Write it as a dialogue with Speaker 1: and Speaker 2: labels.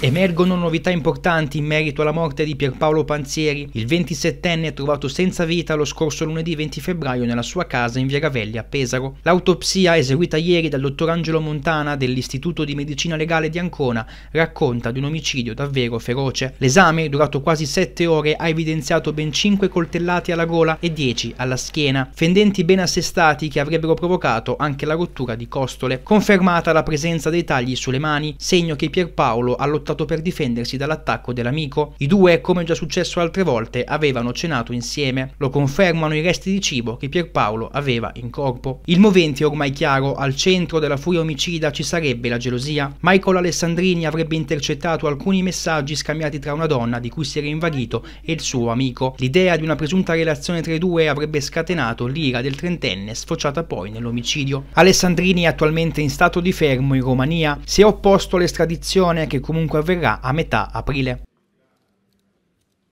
Speaker 1: Emergono novità importanti in merito alla morte di Pierpaolo Panzieri, il 27enne trovato senza vita lo scorso lunedì 20 febbraio nella sua casa in Via Gavelli a Pesaro. L'autopsia eseguita ieri dal dottor Angelo Montana dell'Istituto di Medicina Legale di Ancona racconta di un omicidio davvero feroce. L'esame, durato quasi 7 ore, ha evidenziato ben 5 coltellati alla gola e 10 alla schiena, fendenti ben assestati che avrebbero provocato anche la rottura di costole. Confermata la presenza dei tagli sulle mani, segno che Pierpaolo ha lottato lottato per difendersi dall'attacco dell'amico. I due, come già successo altre volte, avevano cenato insieme. Lo confermano i resti di cibo che Pierpaolo aveva in corpo. Il movente è ormai chiaro, al centro della furia omicida ci sarebbe la gelosia. Michael Alessandrini avrebbe intercettato alcuni messaggi scambiati tra una donna di cui si era invaghito e il suo amico. L'idea di una presunta relazione tra i due avrebbe scatenato l'ira del trentenne, sfociata poi nell'omicidio. Alessandrini è attualmente in stato di fermo in Romania, si è opposto all'estradizione che comunque a Verrà a metà aprile.